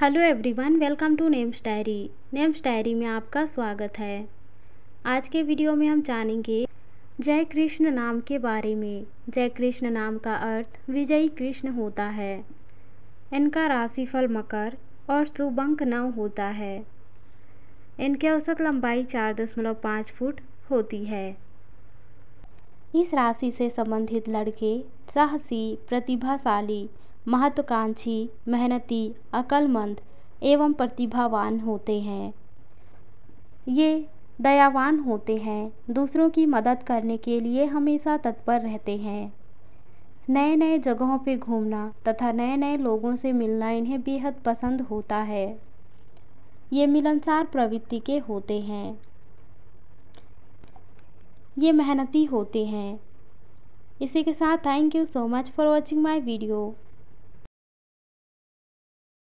hello everyone welcome to names diary names diary में आपका स्वागत है आज के वीडियो में हम जानेंगे जय कृष्ण नाम के बारे में जय कृष्ण नाम का अर्थ विजयी कृष्ण होता है इनका राशिफल मकर और शुभंक नव होता है इनकी औसत लंबाई चार दशमलव पाँच फुट होती है इस राशि से संबंधित लड़के साहसी प्रतिभाशाली महत्वाकांक्षी मेहनती अक्लमंद एवं प्रतिभावान होते हैं ये दयावान होते हैं दूसरों की मदद करने के लिए हमेशा तत्पर रहते हैं नए नए जगहों पर घूमना तथा नए नए लोगों से मिलना इन्हें बेहद पसंद होता है ये मिलनसार प्रवृत्ति के होते हैं ये मेहनती होते हैं इसी के साथ thank you so much for watching my video